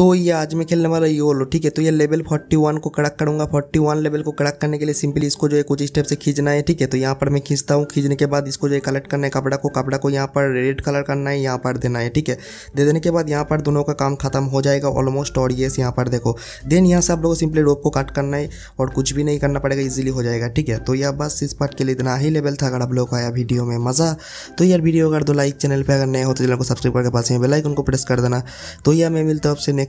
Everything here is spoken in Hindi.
तो ये आज मैं खेलने वाला ये योलो ठीक है तो ये लेवल 41 को कड़क करूँगा 41 लेवल को कड़क करने के लिए सिंपली इसको जो है कुछ स्टेप से खींचना है ठीक है तो यहाँ पर मैं खींचता हूँ खींचने के बाद इसको जो है कलेक्ट करना है कपड़ा को कपड़ा को यहाँ पर रेड कलर करना है यहाँ पर देना है ठीक है दे देने के बाद यहाँ पर दोनों का काम खत्म हो जाएगा ऑलमोस्ट और ये यहाँ पर देखो देन यहाँ से आप लोगों को सिंपली रोप को काट करना है और कुछ भी नहीं करना पड़ेगा ईजिली हो जाएगा ठीक है तो यह बस इस पार्ट के लिए इतना ही लेवल था अगर आप लोग को आया वीडियो में मज़ा तो यार वीडियो अगर दो लाइक चैनल पर अगर नए हो तो चैनल को सब्सक्राइब करके पास बेलाइक उनको प्रेस कर देना तो यह मैं मिलता हूँ आपसे नेक्स्ट